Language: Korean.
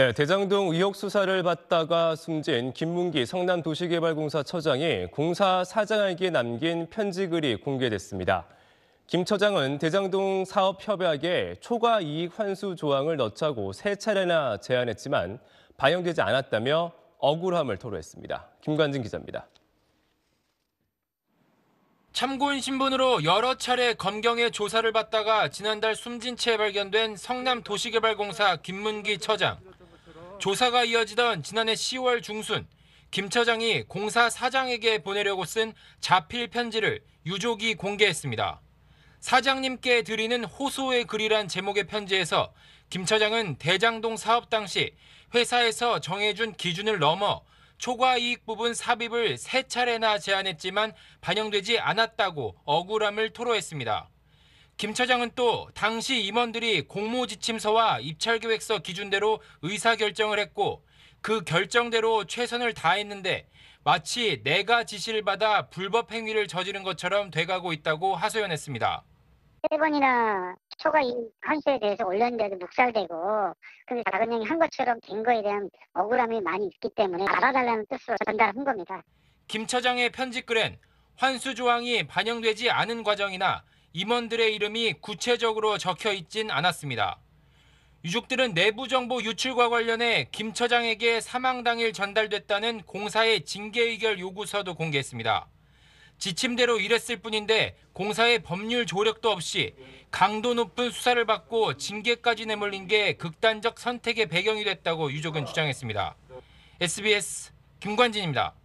네, 대장동 의혹 수사를 받다가 숨진 김문기 성남도시개발공사 처장이 공사 사장에게 남긴 편지글이 공개됐습니다. 김 처장은 대장동 사업 협약에 초과 이익 환수 조항을 넣자고 세 차례나 제안했지만 반영되지 않았다며 억울함을 토로했습니다. 김관진 기자입니다. 참고인 신분으로 여러 차례 검경의 조사를 받다가 지난달 숨진 채 발견된 성남도시개발공사 김문기 처장. 조사가 이어지던 지난해 10월 중순 김 처장이 공사 사장에게 보내려고 쓴 자필 편지를 유족이 공개했습니다. 사장님께 드리는 호소의 글이란 제목의 편지에서 김 처장은 대장동 사업 당시 회사에서 정해준 기준을 넘어 초과 이익 부분 삽입을 세 차례나 제안했지만 반영되지 않았다고 억울함을 토로했습니다. 김 차장은 또 당시 임원들이 공모지침서와 입찰계획서 기준대로 의사결정을 했고 그 결정대로 최선을 다했는데 마치 내가 지시를 받아 불법 행위를 저지른 것처럼 돼가고 있다고 하소연했습니다. 세 번이나 초과 환수에 대해서 올렸는데도 묵살되고 근데 작은 형이 한 것처럼 된 거에 대한 억울함이 많이 있기 때문에 알아달라는 뜻으로 전달한 겁니다. 김 차장의 편집글엔 환수 조항이 반영되지 않은 과정이나 임원들의 이름이 구체적으로 적혀 있진 않았습니다. 유족들은 내부 정보 유출과 관련해 김 처장에게 사망 당일 전달됐다는 공사의 징계 의결 요구서도 공개했습니다. 지침대로 일했을 뿐인데 공사의 법률 조력도 없이 강도 높은 수사를 받고 징계까지 내몰린 게 극단적 선택의 배경이 됐다고 유족은 주장했습니다. SBS 김관진입니다.